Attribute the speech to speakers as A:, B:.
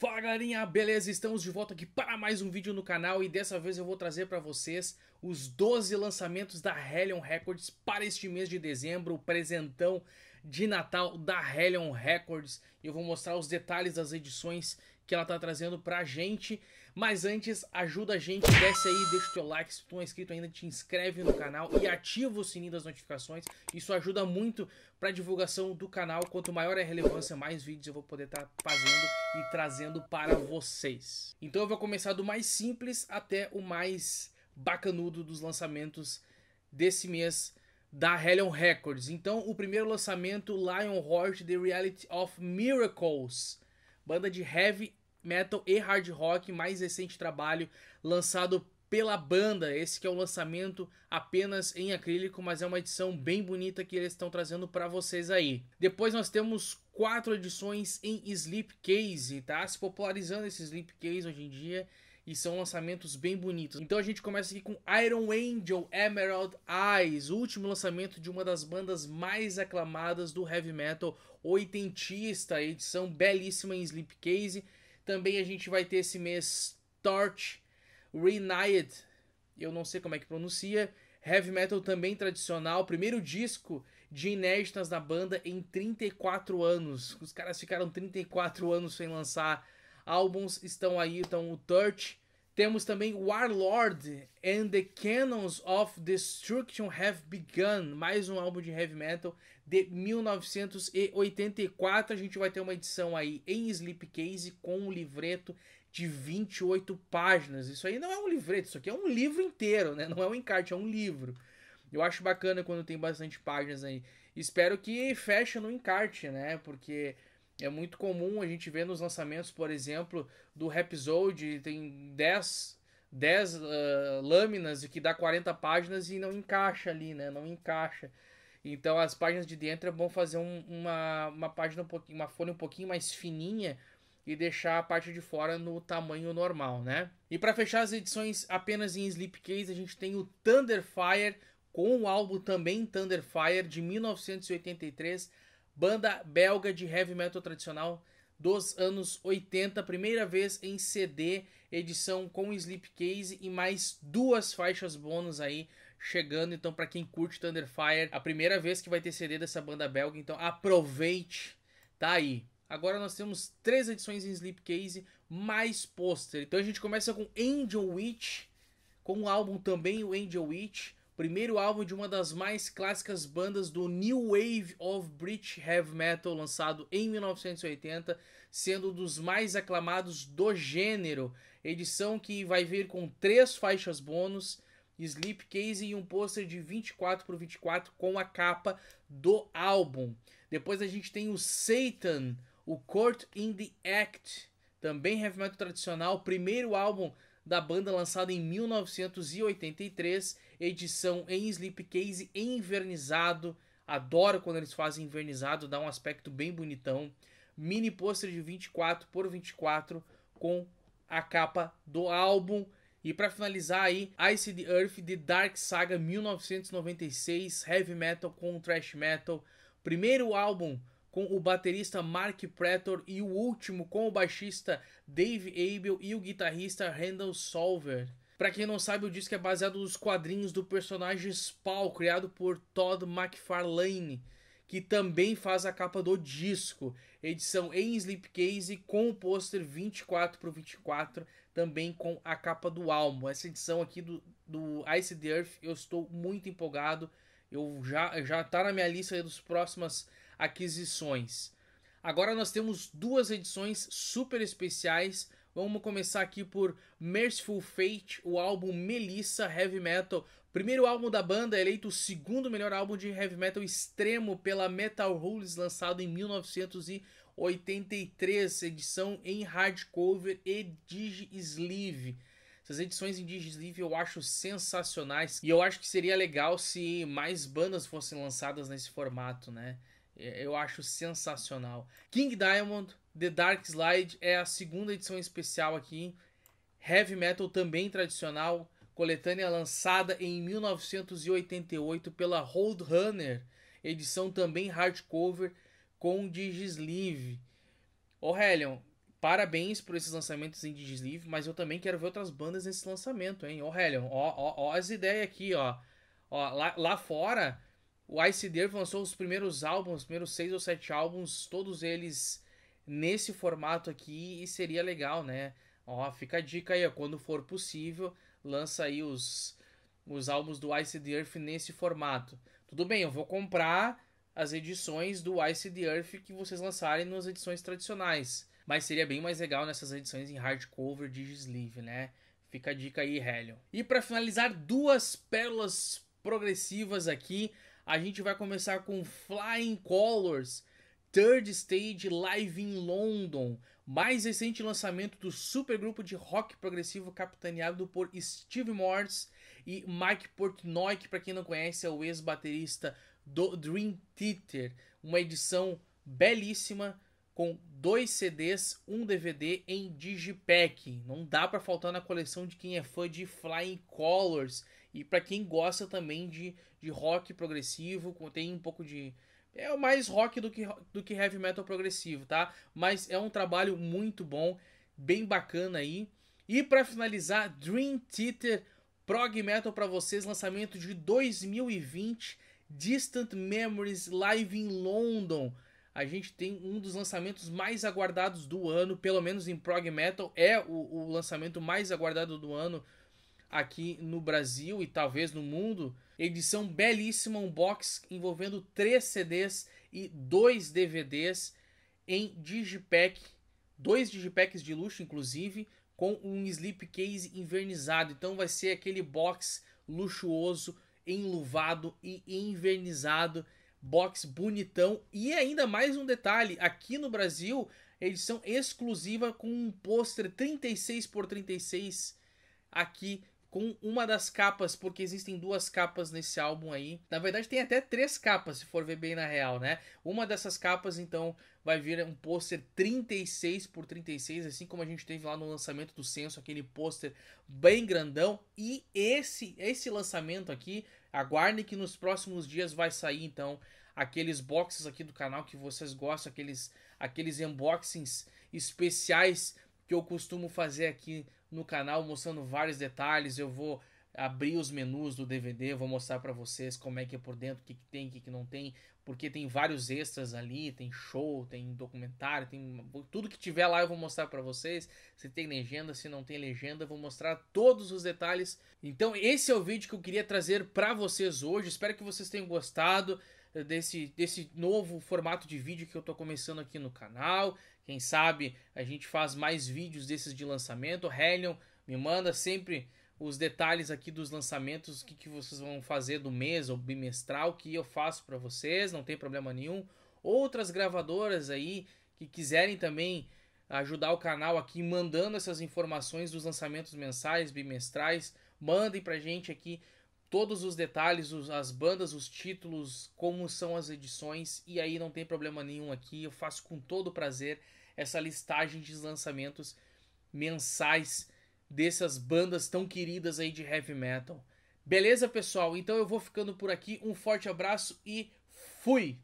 A: Fala galerinha, beleza? Estamos de volta aqui para mais um vídeo no canal e dessa vez eu vou trazer para vocês os 12 lançamentos da Hellion Records para este mês de dezembro, o presentão de Natal da Hellion Records. Eu vou mostrar os detalhes das edições que ela tá trazendo pra gente. Mas antes, ajuda a gente, desce aí, deixa o teu like, se tu não é inscrito ainda, te inscreve no canal e ativa o sininho das notificações. Isso ajuda muito pra divulgação do canal. Quanto maior a relevância, mais vídeos eu vou poder estar tá fazendo e trazendo para vocês. Então eu vou começar do mais simples até o mais bacanudo dos lançamentos desse mês da Hellion Records. Então, o primeiro lançamento, Lionheart The Reality of Miracles, banda de heavy metal e hard rock, mais recente trabalho lançado pela banda. Esse que é um lançamento apenas em acrílico, mas é uma edição bem bonita que eles estão trazendo para vocês aí. Depois nós temos quatro edições em Slipcase, tá? Se popularizando esse Slipcase hoje em dia e são lançamentos bem bonitos. Então a gente começa aqui com Iron Angel Emerald Eyes, o último lançamento de uma das bandas mais aclamadas do heavy metal oitentista, edição belíssima em Slipcase. Também a gente vai ter esse mês Torch, reunited eu não sei como é que pronuncia, heavy metal também tradicional, primeiro disco de inéditas da banda em 34 anos. Os caras ficaram 34 anos sem lançar álbuns, estão aí, então o Torch, temos também Warlord and the Cannons of Destruction Have Begun, mais um álbum de heavy metal de 1984. A gente vai ter uma edição aí em slipcase com um livreto de 28 páginas. Isso aí não é um livreto, isso aqui é um livro inteiro, né? Não é um encarte, é um livro. Eu acho bacana quando tem bastante páginas aí. Espero que feche no encarte, né? Porque é muito comum a gente ver nos lançamentos, por exemplo, do Rhapsody, tem 10, 10 uh, lâminas que dá 40 páginas e não encaixa ali, né? Não encaixa. Então as páginas de dentro é bom fazer um, uma, uma página um pouquinho, uma folha um pouquinho mais fininha e deixar a parte de fora no tamanho normal, né? E para fechar as edições apenas em Slipcase, a gente tem o Thunderfire com o álbum também Thunderfire de 1983 banda belga de heavy metal tradicional dos anos 80, primeira vez em CD, edição com Slipcase e mais duas faixas bônus aí chegando. Então, para quem curte Thunderfire, a primeira vez que vai ter CD dessa banda belga, então aproveite, tá aí. Agora nós temos três edições em Slipcase, mais pôster. Então a gente começa com Angel Witch, com o álbum também, o Angel Witch primeiro álbum de uma das mais clássicas bandas do New Wave of British Heavy Metal, lançado em 1980, sendo um dos mais aclamados do gênero. Edição que vai vir com três faixas bônus, Slipcase e um pôster de 24 por 24 com a capa do álbum. Depois a gente tem o Satan, o Court in the Act, também heavy metal tradicional, primeiro álbum da banda lançada em 1983, edição em slipcase envernizado. Adoro quando eles fazem envernizado, dá um aspecto bem bonitão. Mini pôster de 24 por 24 com a capa do álbum. E para finalizar aí, Ice the Earth de Dark Saga 1996, heavy metal com thrash metal. Primeiro álbum com o baterista Mark Pretor e o último com o baixista Dave Abel e o guitarrista Randall Solver. Para quem não sabe, o disco é baseado nos quadrinhos do personagem Spawn, criado por Todd McFarlane, que também faz a capa do disco. Edição em slipcase com o pôster 24 por 24, também com a capa do álbum. Essa edição aqui do, do Ice the Earth, eu estou muito empolgado. Eu já já tá na minha lista dos próximos aquisições. Agora nós temos duas edições super especiais. Vamos começar aqui por Merciful Fate, o álbum Melissa Heavy Metal, primeiro álbum da banda, eleito o segundo melhor álbum de heavy metal extremo pela Metal Rules, lançado em 1983, edição em hardcover e digi-sleeve. Essas edições em Digisleeve eu acho sensacionais e eu acho que seria legal se mais bandas fossem lançadas nesse formato, né? É, eu acho sensacional. King Diamond, The Dark Slide é a segunda edição especial aqui. Heavy metal também tradicional, coletânea lançada em 1988 pela Roadrunner, edição também hardcover com digisleeve. Ô Helion, parabéns por esses lançamentos em digisleeve, mas eu também quero ver outras bandas nesse lançamento, hein? Ô Helion, ó, ó, ó as ideias aqui, ó. ó lá, lá fora, o Ice Deer lançou os primeiros álbuns, os primeiros seis ou sete álbuns, todos eles nesse formato aqui, e seria legal, né? Ó, fica a dica aí, ó, quando for possível, lança aí os, os álbuns do Ice the Earth nesse formato. Tudo bem, eu vou comprar as edições do Ice the Earth que vocês lançarem nas edições tradicionais. Mas seria bem mais legal nessas edições em hardcover digisleeve, sleeve, né? Fica a dica aí, Helion. E para finalizar, duas pérolas progressivas aqui a gente vai começar com Flying Colors, Third Stage Live in London, mais recente lançamento do supergrupo de rock progressivo capitaneado por Steve Morse e Mike Portnoy, que para quem não conhece é o ex-baterista do Dream Theater, uma edição belíssima com dois CDs, um DVD em digipack. Não dá para faltar na coleção de quem é fã de Flying Colors. E para quem gosta também de, de rock progressivo, tem um pouco de. É mais rock do que, do que heavy metal progressivo, tá? Mas é um trabalho muito bom, bem bacana aí. E para finalizar, Dream Theater Prog Metal para vocês, lançamento de 2020, Distant Memories Live in London. A gente tem um dos lançamentos mais aguardados do ano, pelo menos em prog metal, é o, o lançamento mais aguardado do ano aqui no Brasil e talvez no mundo. Edição belíssima, um box envolvendo três CDs e dois DVDs em digipack, dois digipacks de luxo inclusive, com um slipcase invernizado. Então vai ser aquele box luxuoso, enluvado e invernizado, box bonitão. E ainda mais um detalhe, aqui no Brasil, edição exclusiva com um pôster 36 por 36 aqui com uma das capas, porque existem duas capas nesse álbum aí. Na verdade, tem até três capas, se for ver bem na real, né? Uma dessas capas, então, vai vir um pôster 36 por 36, assim como a gente teve lá no lançamento do Censo, aquele pôster bem grandão. E esse esse lançamento aqui, aguarde que nos próximos dias vai sair, então, aqueles boxes aqui do canal que vocês gostam, aqueles, aqueles unboxings especiais que eu costumo fazer aqui no canal, mostrando vários detalhes. Eu vou abrir os menus do DVD, vou mostrar para vocês como é que é por dentro, o que, que tem, o que, que não tem, porque tem vários extras ali, tem show, tem documentário, tem tudo que tiver lá eu vou mostrar para vocês. Se tem legenda, se não tem legenda, vou mostrar todos os detalhes. Então esse é o vídeo que eu queria trazer para vocês hoje. Espero que vocês tenham gostado desse, desse novo formato de vídeo que eu tô começando aqui no canal. Quem sabe a gente faz mais vídeos desses de lançamento. Helion me manda sempre os detalhes aqui dos lançamentos, o que, que vocês vão fazer do mês ou bimestral, que eu faço para vocês, não tem problema nenhum. Outras gravadoras aí que quiserem também ajudar o canal aqui mandando essas informações dos lançamentos mensais, bimestrais, mandem pra gente aqui todos os detalhes, os, as bandas, os títulos, como são as edições, e aí não tem problema nenhum aqui, eu faço com todo prazer essa listagem de lançamentos mensais dessas bandas tão queridas aí de heavy metal. Beleza, pessoal? Então eu vou ficando por aqui. Um forte abraço e fui!